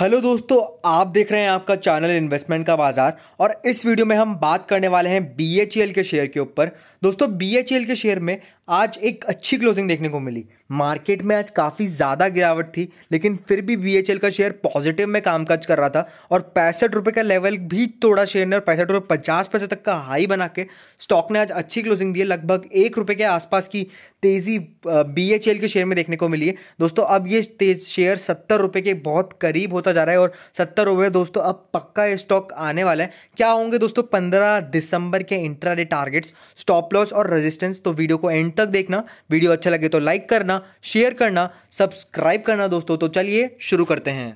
hello दोस्तों आप देख रहे हैं आपका चैनल इन्वेस्टमेंट का बाजार और इस वीडियो में हम बात करने वाले हैं बी के शेयर के ऊपर दोस्तों बी के शेयर में आज एक अच्छी क्लोजिंग देखने को मिली मार्केट में आज काफ़ी ज़्यादा गिरावट थी लेकिन फिर भी बी का शेयर पॉजिटिव में कामकाज कर रहा था और पैंसठ रुपये का लेवल भी थोड़ा शेयर ने और पैंसठ रुपये पचास पैसे तक का हाई बना के स्टॉक ने आज अच्छी क्लोजिंग दी है लगभग एक रुपये के आसपास की तेज़ी बी के शेयर में देखने को मिली है दोस्तों अब ये शेयर सत्तर रुपये के बहुत करीब होता होता जा रहा है और सत्तर ओवर दोस्तों अब पक्का स्टॉक आने वाला है क्या होंगे दोस्तों पंद्रह दिसंबर के इंट्राडे टारगेट्स स्टॉप लॉस और रेजिस्टेंस तो वीडियो को एंड तक देखना वीडियो अच्छा लगे तो लाइक करना शेयर करना सब्सक्राइब करना दोस्तों तो चलिए शुरू करते हैं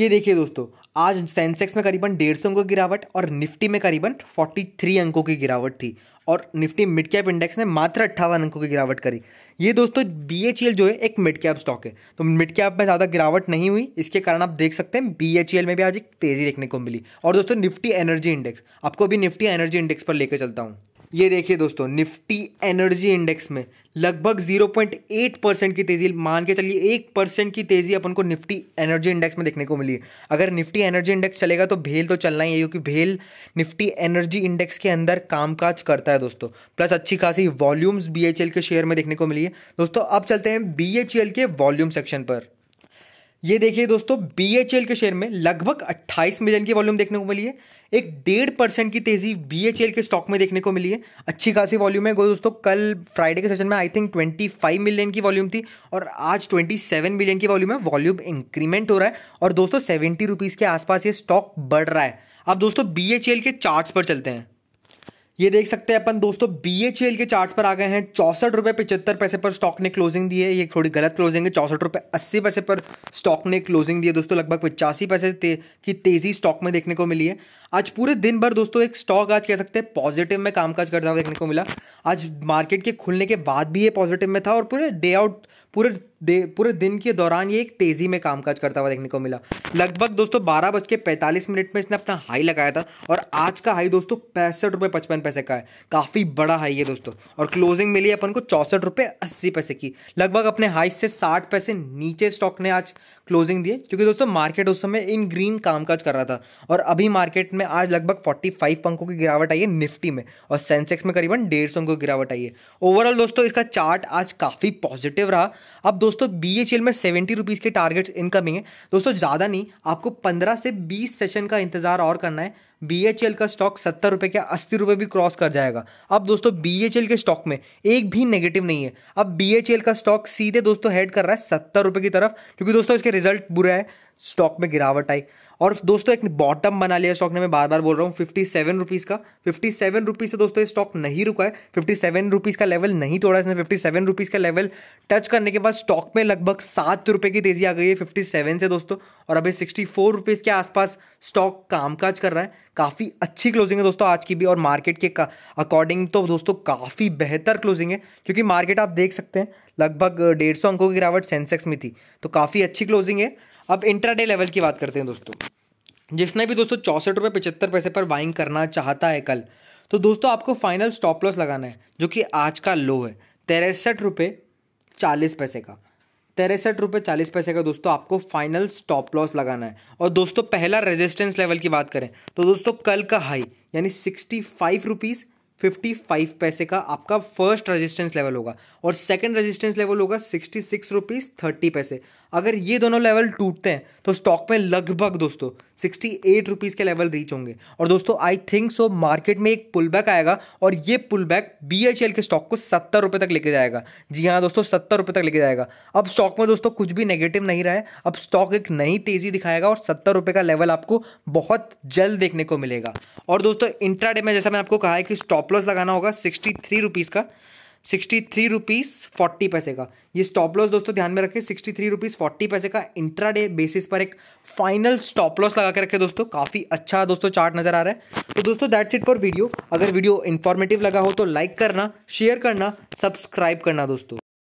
ये देखिए दोस्तों आज सेंसेक्स में करीबन डेढ़ सौ अंकों की गिरावट और निफ्टी में करीबन फोर्टी थ्री अंकों की गिरावट थी और निफ्टी मिड कैप इंडेक्स ने मात्र अट्ठावन अंकों की गिरावट करी ये दोस्तों बी जो है एक मिड कैप स्टॉक है तो मिड कैप में ज़्यादा गिरावट नहीं हुई इसके कारण आप देख सकते हैं बी में भी आज एक तेज़ी देखने को मिली और दोस्तों निफ्टी एनर्जी इंडेक्स आपको भी निफ्टी एनर्जी इंडेक्स पर लेकर चलता हूँ ये देखिए दोस्तों निफ्टी एनर्जी इंडेक्स में लगभग 0.8 परसेंट की तेजी मान के चलिए एक परसेंट की तेजी अपन को निफ्टी एनर्जी इंडेक्स में देखने को मिली अगर निफ्टी एनर्जी इंडेक्स चलेगा तो भेल तो चलना ही है क्योंकि भेल निफ्टी एनर्जी इंडेक्स के अंदर कामकाज करता है दोस्तों प्लस अच्छी खासी वॉल्यूम्स बी के शेयर में देखने को मिली है दोस्तों अब चलते हैं बी के वॉल्यूम सेक्शन पर ये देखिए दोस्तों बी के शेयर में लगभग 28 मिलियन की वॉल्यूम देखने को मिली है एक डेढ़ परसेंट की तेज़ी बी के स्टॉक में देखने को मिली है अच्छी खासी वॉल्यूम है दोस्तों कल फ्राइडे के सेशन में आई थिंक 25 मिलियन की वॉल्यूम थी और आज 27 मिलियन की वॉल्यूम है वॉल्यूम इंक्रीमेंट हो रहा है और दोस्तों सेवेंटी रुपीज़ के आसपास ये स्टॉक बढ़ रहा है अब दोस्तों बी के चार्ट पर चलते हैं ये देख सकते हैं अपन दोस्तों बी एच एल के चार्ट पर आ गए हैं चौसठ रुपए पिछहत्तर पैसे पर स्टॉक ने क्लोजिंग दी है ये थोड़ी गलत क्लोजिंग है चौसठ रुपए अस्सी पैसे पर स्टॉक ने क्लोजिंग दी है दोस्तों लगभग पचासी पैसे की तेज़ी स्टॉक में देखने को मिली है आज पूरे दिन भर दोस्तों एक स्टॉक आज कह सकते हैं पॉजिटिव में कामकाज करता हुआ देखने को मिला आज मार्केट के खुलने के बाद भी ये पॉजिटिव में था और पूरे डे आउट पूरे दे पूरे दिन के दौरान ये एक तेज़ी में कामकाज करता हुआ देखने को मिला लगभग दोस्तों बारह बज के पैंतालीस मिनट में इसने अपना हाई लगाया था और आज का हाई दोस्तों पैंसठ रुपये पचपन पैसे का है काफ़ी बड़ा हाई है दोस्तों और क्लोजिंग मिली अपन को चौंसठ रुपये अस्सी पैसे की लगभग अपने हाई से साठ पैसे नीचे स्टॉक ने आज क्लोजिंग दिए क्योंकि दोस्तों मार्केट उस समय इन ग्रीन कामकाज कर रहा था और अभी मार्केट में आज लगभग 45 पंखों की गिरावट आई है निफ्टी में और सेंसेक्स में करीबन डेढ़ सौ की गिरावट आई है ओवरऑल दोस्तों इसका चार्ट आज काफ़ी पॉजिटिव रहा अब दोस्तों बी में सेवेंटी रुपीज़ के टारगेट्स इनकमिंग है दोस्तों ज़्यादा नहीं आपको पंद्रह से बीस सेशन का इंतजार और करना है बी का स्टॉक सत्तर रुपये के अस्सी रुपये भी क्रॉस कर जाएगा अब दोस्तों बी के स्टॉक में एक भी नेगेटिव नहीं है अब बी का स्टॉक सीधे दोस्तों हेड कर रहा है सत्तर रुपये की तरफ क्योंकि दोस्तों इसके रिजल्ट बुरा है स्टॉक में गिरावट आई और दोस्तों एक बॉटम बना लिया स्टॉक ने मैं बार बार बोल रहा हूँ फिफ्टी सेवन रुपीज़ का फिफ्टी सेवन रुपीज़ से दोस्तों ये स्टॉक नहीं रुका है फिफ्टी सेवन रुपीज़ का लेवल नहीं तोड़ा इसने फिफ्टी सेवन रुपीज़ का लेवल टच करने के बाद स्टॉक में लगभग सात रुपये की तेज़ी आ गई है फिफ्टी सेवन से दोस्तों और अभी सिक्सटी फोर रुपीज़ के आसपास स्टॉक कामकाज कर रहा है काफ़ी अच्छी क्लोजिंग है दोस्तों आज की भी और मार्केट के अकॉर्डिंग तो दोस्तों काफ़ी बेहतर क्लोजिंग है क्योंकि मार्केट आप देख सकते हैं लगभग डेढ़ सौ अंकों की गिरावट सेंसेक्स में थी तो काफ़ी अच्छी क्लोजिंग है अब इंट्राडे लेवल की बात करते हैं दोस्तों जिसने भी दोस्तों चौंसठ रुपये पचहत्तर पैसे पर बाइंग करना चाहता है कल तो दोस्तों आपको फाइनल स्टॉप लॉस लगाना है जो कि आज का लो है तिरसठ रुपये चालीस पैसे का तिरसठ रुपये चालीस पैसे का दोस्तों आपको फाइनल स्टॉप लॉस लगाना है और दोस्तों पहला रेजिस्टेंस लेवल की बात करें तो दोस्तों कल का हाई यानी sixty five rupees fifty five पैसे का आपका फर्स्ट रेजिस्टेंस लेवल होगा और सेकंड रेजिस्टेंस लेवल होगा सिक्सटी सिक्स रुपीज़ थर्टी पैसे अगर ये दोनों लेवल टूटते हैं तो स्टॉक में लगभग दोस्तों सिक्सटी एट रुपीज़ के लेवल रीच होंगे और दोस्तों आई थिंक सो मार्केट में एक पुल बैक आएगा और ये pull back B H L के स्टॉक को सत्तर रुपये तक लेके जाएगा जी हाँ दोस्तों सत्तर रुपये तक लेके जाएगा अब स्टॉक में दोस्तों कुछ भी नेगेटिव नहीं रहा है अब स्टॉक एक नई तेज़ी दिखाएगा और सत्तर रुपये का लेवल आपको बहुत जल्द देखने को मिलेगा और दोस्तों इंट्राडे में जैसा मैंने आपको कहा है कि स्टॉप लॉस लगाना होगा सिक्सटी थ्री रुपीज़ का सिक्सटी थ्री रुपीज़ फोर्टी पैसे का ये स्टॉप लॉस दोस्तों ध्यान में रखें सिक्सटी थ्री रुपीज़ फोर्टी पैसे का इंट्रा डे बेसिस पर एक फाइनल स्टॉप लॉस लगा के रखे दोस्तों काफ़ी अच्छा दोस्तों चार्ट नज़र आ रहा है तो दोस्तों दैट्स इट फॉर वीडियो अगर वीडियो इन्फॉर्मेटिव लगा हो तो लाइक करना शेयर करना सब्सक्राइब करना दोस्तों